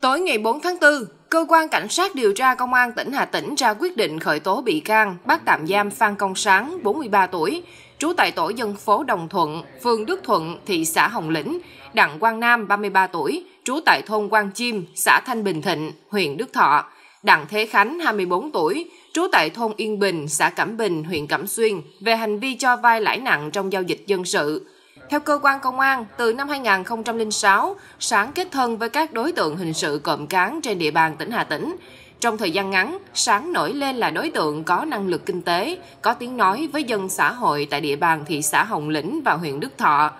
Tối ngày 4 tháng 4, Cơ quan Cảnh sát điều tra Công an tỉnh Hà Tĩnh ra quyết định khởi tố bị can, bắt tạm giam Phan Công Sáng, 43 tuổi, trú tại tổ dân phố Đồng Thuận, phường Đức Thuận, thị xã Hồng Lĩnh, Đặng Quang Nam, 33 tuổi, trú tại thôn Quang Chim, xã Thanh Bình Thịnh, huyện Đức Thọ, Đặng Thế Khánh, 24 tuổi, trú tại thôn Yên Bình, xã Cẩm Bình, huyện Cẩm Xuyên, về hành vi cho vai lãi nặng trong giao dịch dân sự. Theo cơ quan công an, từ năm 2006, Sáng kết thân với các đối tượng hình sự cộm cán trên địa bàn tỉnh Hà Tĩnh. Trong thời gian ngắn, Sáng nổi lên là đối tượng có năng lực kinh tế, có tiếng nói với dân xã hội tại địa bàn thị xã Hồng Lĩnh và huyện Đức Thọ.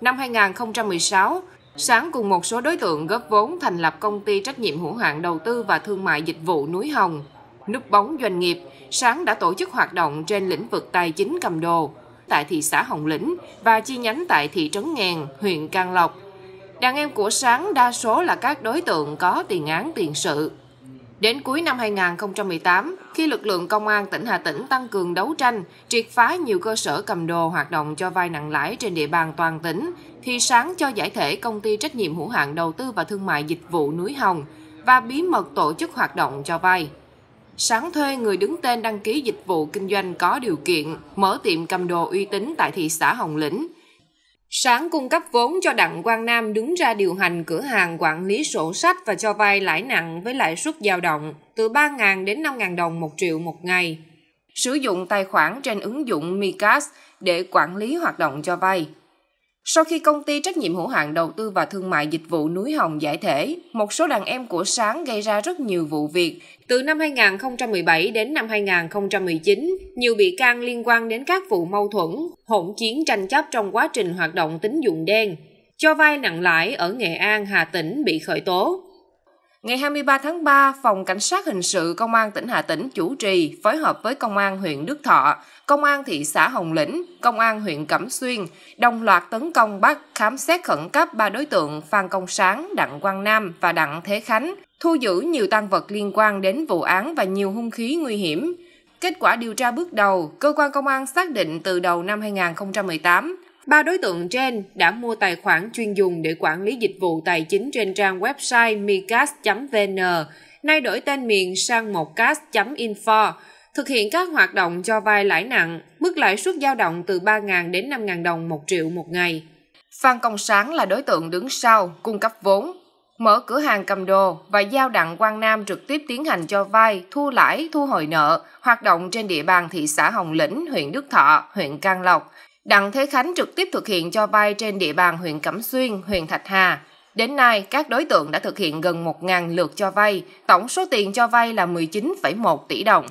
Năm 2016, Sáng cùng một số đối tượng góp vốn thành lập công ty trách nhiệm hữu hạn đầu tư và thương mại dịch vụ Núi Hồng. Núp bóng doanh nghiệp, Sáng đã tổ chức hoạt động trên lĩnh vực tài chính cầm đồ, tại thị xã Hồng Lĩnh và chi nhánh tại thị trấn Ngàn, huyện Can Lộc. Đàn em của Sáng đa số là các đối tượng có tiền án tiền sự. Đến cuối năm 2018, khi lực lượng công an tỉnh Hà Tĩnh tăng cường đấu tranh, triệt phá nhiều cơ sở cầm đồ hoạt động cho vay nặng lãi trên địa bàn toàn tỉnh, thì sáng cho giải thể công ty trách nhiệm hữu hạn đầu tư và thương mại dịch vụ Núi Hồng và bí mật tổ chức hoạt động cho vay. Sáng thuê người đứng tên đăng ký dịch vụ kinh doanh có điều kiện, mở tiệm cầm đồ uy tín tại thị xã Hồng Lĩnh. Sáng cung cấp vốn cho Đặng Quang Nam đứng ra điều hành cửa hàng quản lý sổ sách và cho vay lãi nặng với lãi suất dao động từ 3.000 đến 5.000 đồng một triệu một ngày. Sử dụng tài khoản trên ứng dụng Micas để quản lý hoạt động cho vay. Sau khi công ty trách nhiệm hữu hạn đầu tư và thương mại dịch vụ Núi Hồng giải thể, một số đàn em của Sáng gây ra rất nhiều vụ việc. Từ năm 2017 đến năm 2019, nhiều bị can liên quan đến các vụ mâu thuẫn, hỗn chiến tranh chấp trong quá trình hoạt động tín dụng đen, cho vay nặng lãi ở Nghệ An, Hà Tĩnh bị khởi tố. Ngày 23 tháng 3, Phòng Cảnh sát Hình sự Công an tỉnh Hà Tĩnh chủ trì phối hợp với Công an huyện Đức Thọ, Công an thị xã Hồng Lĩnh, Công an huyện Cẩm Xuyên đồng loạt tấn công bắt khám xét khẩn cấp ba đối tượng Phan Công Sáng, Đặng Quang Nam và Đặng Thế Khánh, thu giữ nhiều tăng vật liên quan đến vụ án và nhiều hung khí nguy hiểm. Kết quả điều tra bước đầu, cơ quan công an xác định từ đầu năm 2018, Ba đối tượng trên đã mua tài khoản chuyên dùng để quản lý dịch vụ tài chính trên trang website micas.vn, nay đổi tên miền sang mocas.info, thực hiện các hoạt động cho vay lãi nặng, mức lãi suất dao động từ 3.000 đến 5.000 đồng một triệu một ngày. Phan Công Sáng là đối tượng đứng sau, cung cấp vốn, mở cửa hàng cầm đồ và giao đặng Quang Nam trực tiếp tiến hành cho vay, thu lãi, thu hồi nợ, hoạt động trên địa bàn thị xã Hồng Lĩnh, huyện Đức Thọ, huyện Can Lộc, Đặng Thế Khánh trực tiếp thực hiện cho vay trên địa bàn huyện Cẩm Xuyên, huyện Thạch Hà. Đến nay, các đối tượng đã thực hiện gần 1.000 lượt cho vay, tổng số tiền cho vay là 19,1 tỷ đồng.